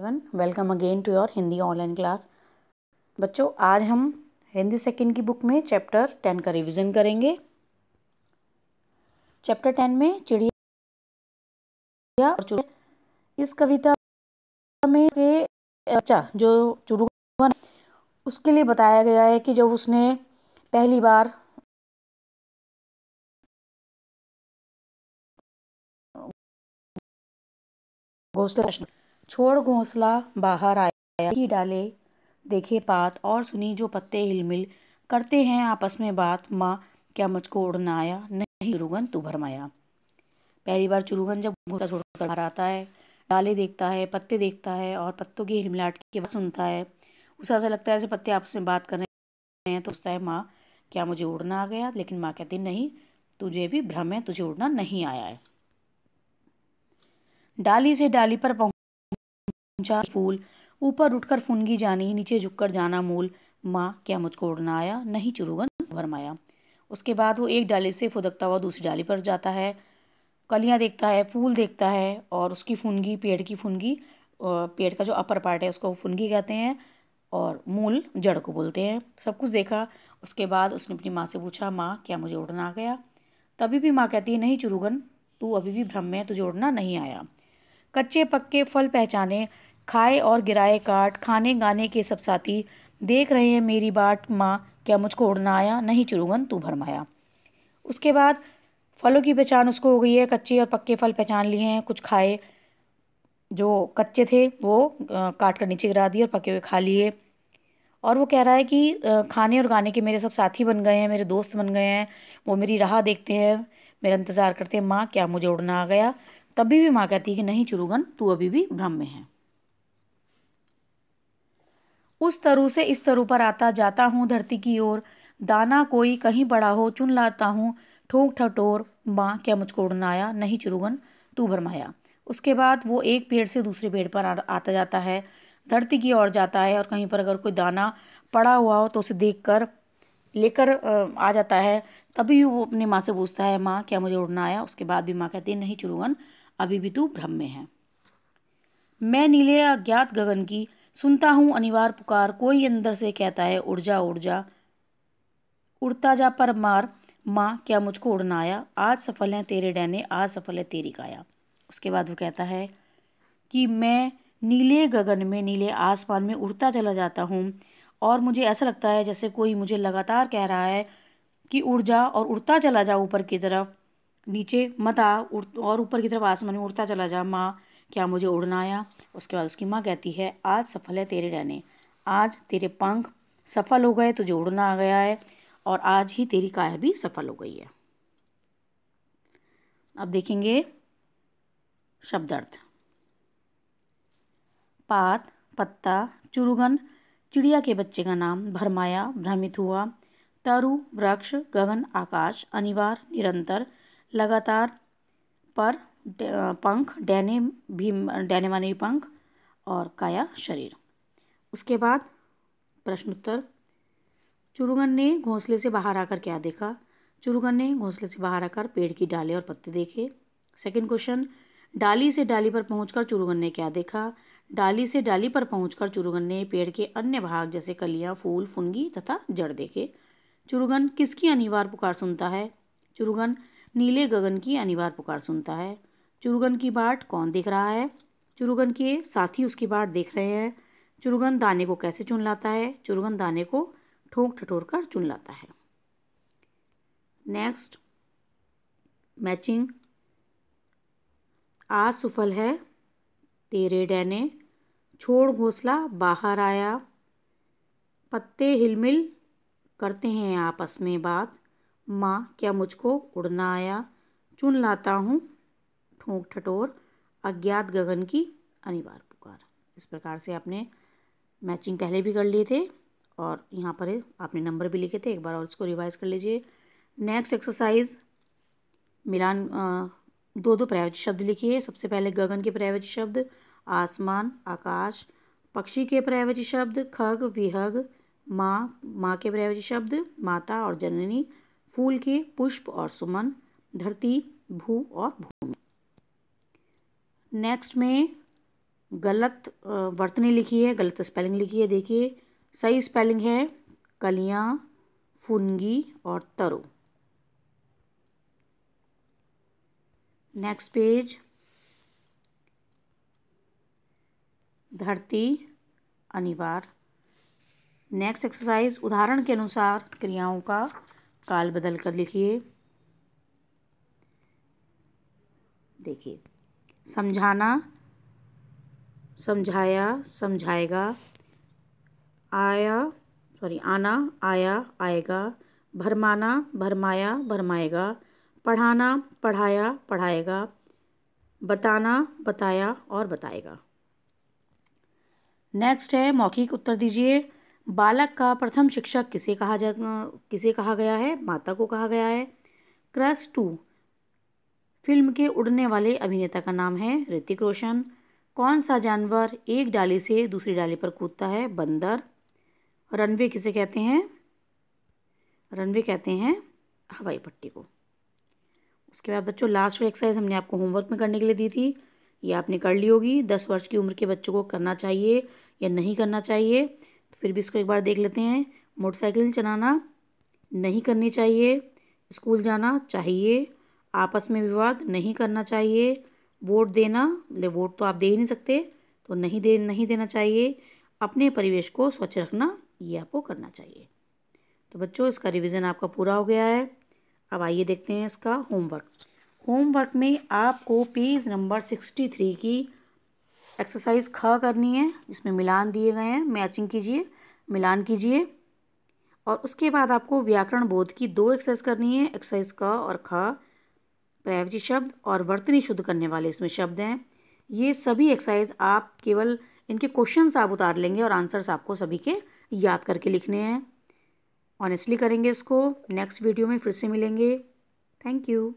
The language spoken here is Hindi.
everyone welcome again to your Hindi online class बच्चों आज हम हिंदी सेकंड की बुक में चैप्टर टेन का रिवीजन करेंगे चैप्टर टेन में चिड़िया और चुड़िया इस कविता में के अच्छा जो चुरुगा उसके लिए बताया गया है कि जब उसने पहली बार घोषणा छोड़ घोंसला बाहर आया ही डाले देखे पात और सुनी जो पत्ते हिलमिल करते हैं आपस में बात माँ क्या मुझको उड़ना आया नहीं चुरुगन तू भरमाया पहली बार चुरुगन जब घोसला छोड़कर बाहर आता है डाले देखता है पत्ते देखता है और पत्तों की हिलमिलाट की आवाज़ सुनता है उसे ऐसा लगता है जैसे पत्ते आपस में बात कर रहे हैं तो उसता है माँ क्या मुझे उड़ना आ गया लेकिन माँ कहती नहीं तुझे भी भ्रम है तुझे उड़ना नहीं आया है डाली से डाली पर पहुँच ऊंचा फूल ऊपर उठकर फुनगी जानी नीचे झुककर जाना मूल माँ क्या मुझको उड़ना आया नहीं चुरुगन भरमाया उसके बाद वो एक डाली से फुदकता हुआ दूसरी डाली पर जाता है कलियाँ देखता है फूल देखता है और उसकी फुनगी पेड़ की फुनगी पेड़ का जो अपर पार्ट है उसको फुनगी कहते हैं और मूल जड़ को बोलते हैं सब कुछ देखा उसके बाद उसने अपनी माँ से पूछा माँ क्या मुझे उड़ना आ गया तभी भी माँ कहती है नहीं चुरुगन तू अभी भी भ्रम में तुझे उड़ना नहीं आया कच्चे पक्के फल पहचाने खाए और गिराए काट खाने गाने के सब साथी देख रहे हैं मेरी बाट माँ क्या मुझको उड़ना आया नहीं चुरुगन तू भरमाया उसके बाद फलों की पहचान उसको हो गई है कच्चे और पक्के फल पहचान लिए हैं कुछ खाए जो कच्चे थे वो काट कर नीचे गिरा दिए और पके हुए खा लिए और वो कह रहा है कि खाने और गाने के मेरे सब साथी बन गए हैं मेरे दोस्त बन गए हैं वो मेरी राह देखते हैं मेरा इंतज़ार करते हैं माँ क्या मुझे उड़ना आ गया तभी भी माँ कहती है कि नहीं चुरुगन तू अभी भी भ्रम में है उस तरु से इस तरु पर आता जाता हूँ धरती की ओर दाना कोई कहीं बड़ा हो चुन लाता हूँ ठोंक ठटोर माँ क्या मुझको उड़नाया नहीं चुरुगन तू भरमाया उसके बाद वो एक पेड़ से दूसरे पेड़ पर आता जाता है धरती की ओर जाता है और कहीं पर अगर कोई दाना पड़ा हुआ हो तो उसे देख कर लेकर आ जाता है तभी वो अपनी माँ से पूछता है माँ क्या मुझे उड़ना आया उसके बाद भी माँ कहती है नहीं चुरुगन अभी भी तू भ्रम में है मैं नीले अज्ञात गगन की सुनता हूँ अनिवार्य पुकार कोई अंदर से कहता है उड़ जा उड़ जा उड़ता जा पर मार माँ क्या मुझको उड़ना आया आज सफल है तेरे डैने आज सफल है तेरी काया उसके बाद वो कहता है कि मैं नीले गगन में नीले आसमान में उड़ता चला जाता हूँ और मुझे ऐसा लगता है जैसे कोई मुझे लगातार कह रहा है कि उड़ जा और उड़ता चला जा ऊपर की तरफ नीचे मत आ और ऊपर की तरफ आसमान में उड़ता चला जा माँ क्या मुझे उड़ना आया उसके बाद उसकी माँ कहती है आज सफल है तेरे रहने आज तेरे पंख सफल हो गए तुझे उड़ना आ गया है और आज ही तेरी काया भी सफल हो गई है अब देखेंगे शब्दार्थ पात पत्ता चुरुगन चिड़िया के बच्चे का नाम भरमाया भ्रमित हुआ तरु वृक्ष गगन आकाश अनिवार्य निरंतर लगातार पर पंख डैने भीम डैने मानवी पंख और काया शरीर उसके बाद प्रश्नोत्तर चुरुगन ने घोंसले से बाहर आकर क्या देखा चुरुगन ने घोंसले से बाहर आकर पेड़ की डाले और पत्ते देखे सेकंड क्वेश्चन डाली से डाली पर पहुंचकर चुरुगन ने क्या देखा डाली से डाली पर पहुंचकर चुरुगन ने पेड़ के अन्य भाग जैसे कलियां फूल फुनगी तथा जड़ देखे चुरुगन किसकी अनिवार्य पुकार सुनता है चुरुगन नीले गगन की अनिवार्य पुकार सुनता है चुरुगन की बाट कौन देख रहा है चुरुगन के साथी उसकी बाट देख रहे हैं चुरुगन दाने को कैसे चुन लाता है चुरुगन दाने को ठोक ठटोर कर चुन लाता है नेक्स्ट मैचिंग आज सफल है तेरे डैने छोड़ घोंसला बाहर आया पत्ते हिलमिल करते हैं आपस में बात माँ क्या मुझको उड़ना आया चुन लाता हूँ ठोंक ठटोर अज्ञात गगन की अनिवार्य पुकार इस प्रकार से आपने मैचिंग पहले भी कर लिए थे और यहाँ पर आपने नंबर भी लिखे थे एक बार और इसको रिवाइज कर लीजिए नेक्स्ट एक्सरसाइज मिलान दो दो पर्यावचित शब्द लिखिए सबसे पहले गगन के पर्यावचित शब्द आसमान आकाश पक्षी के पर्यावचित शब्द खग विहग माँ माँ के पर्यावचित शब्द माता और जननी फूल के पुष्प और सुमन धरती भू और भू नेक्स्ट में गलत वर्तनी लिखी है गलत स्पेलिंग लिखी है देखिए सही स्पेलिंग है कलियाँ फुनगी और तरो नेक्स्ट पेज धरती अनिवार्य नेक्स्ट एक्सरसाइज उदाहरण के अनुसार क्रियाओं का काल बदल कर लिखिए देखिए समझाना समझाया समझाएगा आया सॉरी आना आया आएगा भरमाना भरमाया भरमाएगा पढ़ाना पढ़ाया पढ़ाएगा बताना बताया और बताएगा नेक्स्ट है मौखिक उत्तर दीजिए बालक का प्रथम शिक्षक किसे कहा जा किसे कहा गया है माता को कहा गया है क्रस टू फिल्म के उड़ने वाले अभिनेता का नाम है ऋतिक रोशन कौन सा जानवर एक डाली से दूसरी डाली पर कूदता है बंदर रनवे किसे कहते हैं रनवे कहते हैं हवाई पट्टी को उसके बाद बच्चों लास्ट एक्सरसाइज हमने आपको होमवर्क में करने के लिए दी थी ये आपने कर ली होगी दस वर्ष की उम्र के बच्चों को करना चाहिए या नहीं करना चाहिए तो फिर भी इसको एक बार देख लेते हैं मोटरसाइकिल चलाना नहीं करनी चाहिए स्कूल जाना चाहिए आपस में विवाद नहीं करना चाहिए वोट देना ले वोट तो आप दे ही नहीं सकते तो नहीं दे नहीं देना चाहिए अपने परिवेश को स्वच्छ रखना ये आपको करना चाहिए तो बच्चों इसका रिवीजन आपका पूरा हो गया है अब आइए देखते हैं इसका होमवर्क होमवर्क में आपको पेज नंबर सिक्सटी थ्री की एक्सरसाइज ख करनी है इसमें मिलान दिए गए हैं मैचिंग कीजिए मिलान कीजिए और उसके बाद आपको व्याकरण बोध की दो एक्सरसाइज करनी है एक्सरसाइज ख और ख प्रायवजी शब्द और वर्तनी शुद्ध करने वाले इसमें शब्द हैं ये सभी एक्सरसाइज आप केवल इनके क्वेश्चन आप उतार लेंगे और आंसर्स आपको सभी के याद करके लिखने हैं ऑनेस्टली करेंगे इसको नेक्स्ट वीडियो में फिर से मिलेंगे थैंक यू